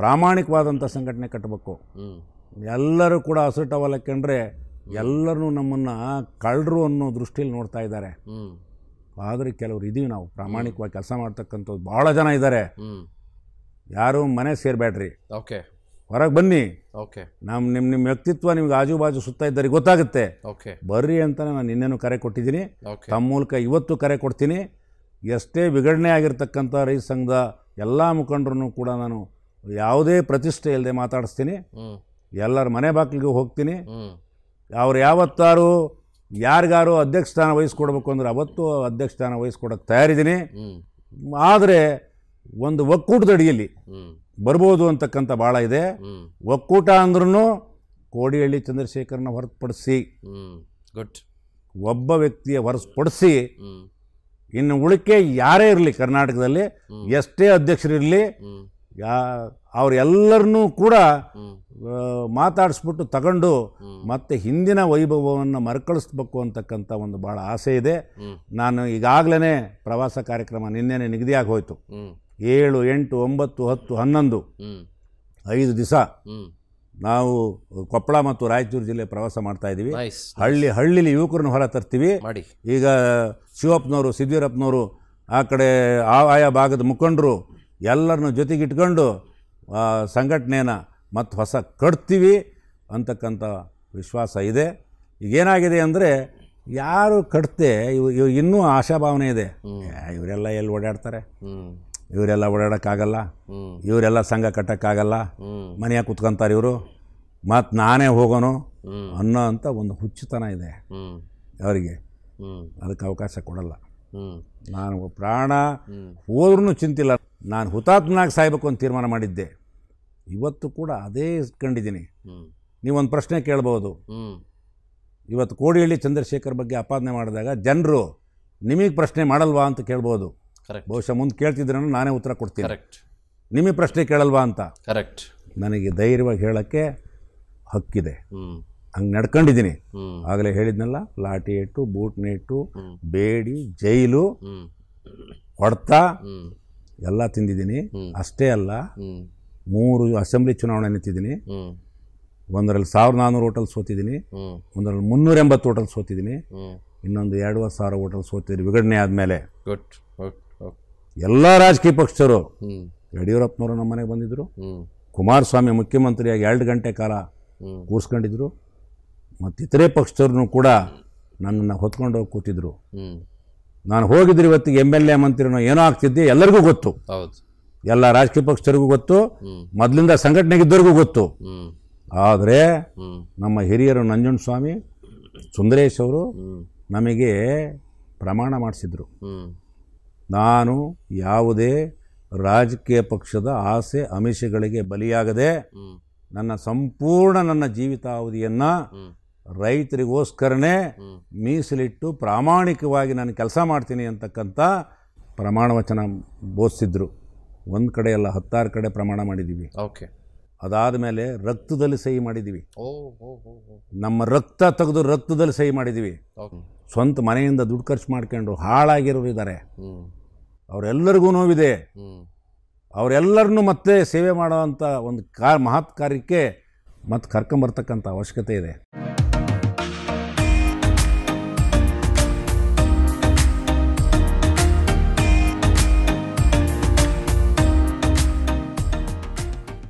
ಪ್ರಾಮಾಣಿಕವಾದಂಥ ಸಂಘಟನೆ ಕಟ್ಟಬೇಕು ಎಲ್ಲರೂ ಕೂಡ ಕಂಡ್ರೆ ಎಲ್ಲರೂ ನಮ್ಮನ್ನು ಕಳ್ಳರು ಅನ್ನೋ ದೃಷ್ಟಿಯಲ್ಲಿ ನೋಡ್ತಾ ಇದ್ದಾರೆ ಆದರೆ ಕೆಲವರು ಇದೀವಿ ನಾವು ಪ್ರಾಮಾಣಿಕವಾಗಿ ಕೆಲಸ ಮಾಡ್ತಕ್ಕಂಥದ್ದು ಭಾಳ ಜನ ಇದ್ದಾರೆ ಯಾರು ಮನೆ ಸೇರಬೇಡ್ರಿ ಓಕೆ ಹೊರಗೆ ಬನ್ನಿ ಓಕೆ ನಮ್ಮ ನಿಮ್ಮ ನಿಮ್ಮ ವ್ಯಕ್ತಿತ್ವ ನಿಮ್ಗೆ ಆಜು ಬಾಜು ಸುತ್ತ ಇದ್ದಾರೆ ಗೊತ್ತಾಗುತ್ತೆ ಓಕೆ ಬರ್ರಿ ಅಂತ ನಾನು ನಿನ್ನೇನು ಕರೆ ಕೊಟ್ಟಿದ್ದೀನಿ ತಮ್ಮ ಮೂಲಕ ಇವತ್ತು ಕರೆ ಕೊಡ್ತೀನಿ ಎಷ್ಟೇ ವಿಘಟನೆ ಆಗಿರ್ತಕ್ಕಂಥ ರೈತ ಸಂಘದ ಎಲ್ಲ ಮುಖಂಡರನ್ನು ಕೂಡ ನಾನು ಯಾವುದೇ ಪ್ರತಿಷ್ಠೆ ಇಲ್ಲದೆ ಮಾತಾಡಿಸ್ತೀನಿ ಎಲ್ಲರ ಮನೆ ಬಾಗಿಲಿಗೂ ಹೋಗ್ತೀನಿ ಅವ್ರು ಯಾವತ್ತಾರು ಯಾರಿಗಾರು ಅಧ್ಯಕ್ಷ ಸ್ಥಾನ ವಹಿಸ್ಕೊಡ್ಬೇಕು ಅಂದ್ರೆ ಅವತ್ತು ಅಧ್ಯಕ್ಷ ಸ್ಥಾನ ವಹಿಸ್ಕೊಡಕ್ಕೆ ತಯಾರಿದ್ದೀನಿ ಆದರೆ ಒಂದು ಒಕ್ಕೂಟದ ಅಡಿಯಲ್ಲಿ ಬರ್ಬೋದು ಅಂತಕ್ಕಂಥ ಭಾಳ ಇದೆ ಒಕ್ಕೂಟ ಅಂದ್ರೂ ಕೋಡಿಹಳ್ಳಿ ಚಂದ್ರಶೇಖರನ ಹೊರತುಪಡಿಸಿ ಒಬ್ಬ ವ್ಯಕ್ತಿಯ ಹೊರತುಪಡಿಸಿ ಇನ್ನು ಉಳಿಕೆ ಯಾರೇ ಇರಲಿ ಕರ್ನಾಟಕದಲ್ಲಿ ಎಷ್ಟೇ ಅಧ್ಯಕ್ಷರಿರಲಿ ಯಾ ಅವರೆಲ್ಲರನ್ನೂ ಕೂಡ ಮಾತಾಡಿಸ್ಬಿಟ್ಟು ತಗೊಂಡು ಮತ್ತೆ ಹಿಂದಿನ ವೈಭವವನ್ನು ಮರುಕಳಿಸ್ಬೇಕು ಅಂತಕ್ಕಂಥ ಒಂದು ಭಾಳ ಆಸೆ ಇದೆ ನಾನು ಈಗಾಗಲೇ ಪ್ರವಾಸ ಕಾರ್ಯಕ್ರಮ ನಿನ್ನೆನೆ ನಿಗದಿಯಾಗಿ ಹೋಯಿತು ಏಳು ಎಂಟು ಒಂಬತ್ತು ಹತ್ತು ಹನ್ನೊಂದು ಐದು ದಿವಸ ನಾವು ಕೊಪ್ಪಳ ಮತ್ತು ರಾಯಚೂರು ಜಿಲ್ಲೆ ಪ್ರವಾಸ ಮಾಡ್ತಾ ಇದ್ದೀವಿ ಹಳ್ಳಿ ಹಳ್ಳಿಲಿ ಯುವಕರನ್ನು ಹೊರ ತರ್ತೀವಿ ಈಗ ಶಿವಪ್ಪನವರು ಸಿದ್ದೀರಪ್ಪನವರು ಆ ಕಡೆ ಆಯಾ ಭಾಗದ ಮುಖಂಡರು ಎಲ್ಲರನ್ನೂ ಜೊತೆಗಿಟ್ಕೊಂಡು ಸಂಘಟನೆನ ಮತ್ತು ಹೊಸ ಕಟ್ತೀವಿ ಅಂತಕ್ಕಂಥ ವಿಶ್ವಾಸ ಇದೆ ಈಗೇನಾಗಿದೆ ಅಂದರೆ ಯಾರು ಕಟ್ತೆ ಇವು ಇವು ಇನ್ನೂ ಆಶಾಭಾವನೆ ಇದೆ ಇವರೆಲ್ಲ ಎಲ್ಲಿ ಓಡಾಡ್ತಾರೆ ಇವರೆಲ್ಲ ಓಡಾಡೋಕ್ಕಾಗಲ್ಲ ಇವರೆಲ್ಲ ಸಂಘ ಕಟ್ಟೋಕ್ಕಾಗಲ್ಲ ಮನೆಯಾಗ ಕುತ್ಕೊಂತಾರೆ ಇವರು ಮತ್ತು ನಾನೇ ಹೋಗೋನು ಅನ್ನೋ ಅಂತ ಒಂದು ಹುಚ್ಚುತನ ಇದೆ ಅವರಿಗೆ ಅದಕ್ಕೆ ಅವಕಾಶ ಕೊಡಲ್ಲ ನಾನು ಪ್ರಾಣ ಹೋದ್ರೂ ಚಿಂತಿಲ್ಲ ನಾನು ಹುತಾತ್ಮನಾಗಿ ಸಾಯಬೇಕು ಅಂತ ತೀರ್ಮಾನ ಮಾಡಿದ್ದೆ ಇವತ್ತು ಕೂಡ ಅದೇ ಕಂಡಿದ್ದೀನಿ ನೀವೊಂದು ಪ್ರಶ್ನೆ ಕೇಳ್ಬೋದು ಇವತ್ತು ಕೋಡಿಹಳ್ಳಿ ಚಂದ್ರಶೇಖರ್ ಬಗ್ಗೆ ಆಪಾದನೆ ಮಾಡಿದಾಗ ಜನರು ನಿಮಗೆ ಪ್ರಶ್ನೆ ಮಾಡಲ್ವಾ ಅಂತ ಕೇಳ್ಬೋದು ಬಹುಶಃ ಮುಂದೆ ಕೇಳ್ತಿದ್ರೆ ನಾನೇ ಉತ್ತರ ಕೊಡ್ತೀನಿ ನಿಮಗೆ ಪ್ರಶ್ನೆ ಕೇಳಲ್ವಾ ಅಂತ ಕರೆಕ್ಟ್ ನನಗೆ ಧೈರ್ಯವಾಗಿ ಹೇಳೋಕ್ಕೆ ಹಕ್ಕಿದೆ ಹಂಗೆ ನಡ್ಕೊಂಡಿದ್ದೀನಿ ಆಗಲೇ ಹೇಳಿದ್ನಲ್ಲ ಲಾಠಿ ಇಟ್ಟು ಬೂಟ್ ನೇಟು ಬೇಡಿ ಜೈಲು ಹೊಡ್ತಾ ಎಲ್ಲ ತಿಂದಿದ್ದೀನಿ ಅಷ್ಟೇ ಅಲ್ಲ ಮೂರು ಅಸೆಂಬ್ಲಿ ಚುನಾವಣೆ ನಿಂತಿದ್ದೀನಿ ಒಂದರಲ್ಲಿ ಸಾವಿರದ ನಾನ್ನೂರು ಹೋಟೆಲ್ ಸೋತಿದ್ದೀನಿ ಒಂದರಲ್ಲಿ ಮುನ್ನೂರ ಎಂಬತ್ತು ಹೋಟೆಲ್ ಸೋತಿದ್ದೀನಿ ಇನ್ನೊಂದು ಎರಡುವರೆ ಸಾವಿರ ಹೋಟೆಲ್ ಸೋತಿದ್ದೀನಿ ವಿಘಟನೆ ಆದಮೇಲೆ ಎಲ್ಲ ರಾಜಕೀಯ ಪಕ್ಷರು ಯಡಿಯೂರಪ್ಪನವರು ನಮ್ಮ ಮನೆಗೆ ಬಂದಿದ್ದರು ಕುಮಾರಸ್ವಾಮಿ ಮುಖ್ಯಮಂತ್ರಿಯಾಗಿ ಎರಡು ಗಂಟೆ ಕಾಲ ಕೂರಿಸ್ಕೊಂಡಿದ್ರು ಮತ್ತಿತರೆ ಇತರೆ ಕೂಡ ನನ್ನನ್ನು ಹೊತ್ಕೊಂಡು ಹೋಗಿ ಕೂತಿದ್ರು ನಾನು ಹೋಗಿದ್ರೆ ಇವತ್ತಿಗೆ ಎಮ್ ಎಲ್ ಎ ಮಂತ್ರಿನೋ ಏನೋ ಆಗ್ತಿದ್ದೆ ಎಲ್ಲರಿಗೂ ಗೊತ್ತು ಎಲ್ಲ ರಾಜಕೀಯ ಪಕ್ಷದರಿಗೂ ಗೊತ್ತು ಮೊದಲಿಂದ ಸಂಘಟನೆಗಿದ್ದವ್ರಿಗೂ ಗೊತ್ತು ಆದರೆ ನಮ್ಮ ಹಿರಿಯರು ಸ್ವಾಮಿ ಸುಂದರೇಶ್ ಅವರು ನಮಗೆ ಪ್ರಮಾಣ ಮಾಡಿಸಿದ್ರು ನಾನು ಯಾವುದೇ ರಾಜಕೀಯ ಪಕ್ಷದ ಆಸೆ ಅಮಿಷಗಳಿಗೆ ಬಲಿಯಾಗದೆ ನನ್ನ ಸಂಪೂರ್ಣ ನನ್ನ ಜೀವಿತಾವಧಿಯನ್ನು ರೈತರಿಗೋಸ್ಕರನೇ ಮೀಸಲಿಟ್ಟು ಪ್ರಾಮಾಣಿಕವಾಗಿ ನಾನು ಕೆಲಸ ಮಾಡ್ತೀನಿ ಅಂತಕ್ಕಂಥ ಪ್ರಮಾಣ ವಚನ ಬೋಧಿಸಿದ್ರು ಒಂದು ಕಡೆ ಎಲ್ಲ ಹತ್ತಾರು ಕಡೆ ಪ್ರಮಾಣ ಮಾಡಿದ್ದೀವಿ ಓಕೆ ಅದಾದ ಮೇಲೆ ರಕ್ತದಲ್ಲಿ ಸಹಿ ಮಾಡಿದ್ದೀವಿ ನಮ್ಮ ರಕ್ತ ತೆಗೆದು ರಕ್ತದಲ್ಲಿ ಸಹಿ ಮಾಡಿದ್ದೀವಿ ಸ್ವಂತ ಮನೆಯಿಂದ ದುಡ್ಡು ಖರ್ಚು ಮಾಡ್ಕೊಂಡು ಹಾಳಾಗಿರೋರು ಇದ್ದಾರೆ ಅವರೆಲ್ಲರಿಗೂ ನೋವಿದೆ ಅವರೆಲ್ಲರನ್ನೂ ಮತ್ತೆ ಸೇವೆ ಮಾಡುವಂಥ ಒಂದು ಕಾ ಮಹತ್ ಕಾರ್ಯಕ್ಕೆ ಮತ್ತೆ ಕರ್ಕೊಂಬರ್ತಕ್ಕಂಥ ಅವಶ್ಯಕತೆ ಇದೆ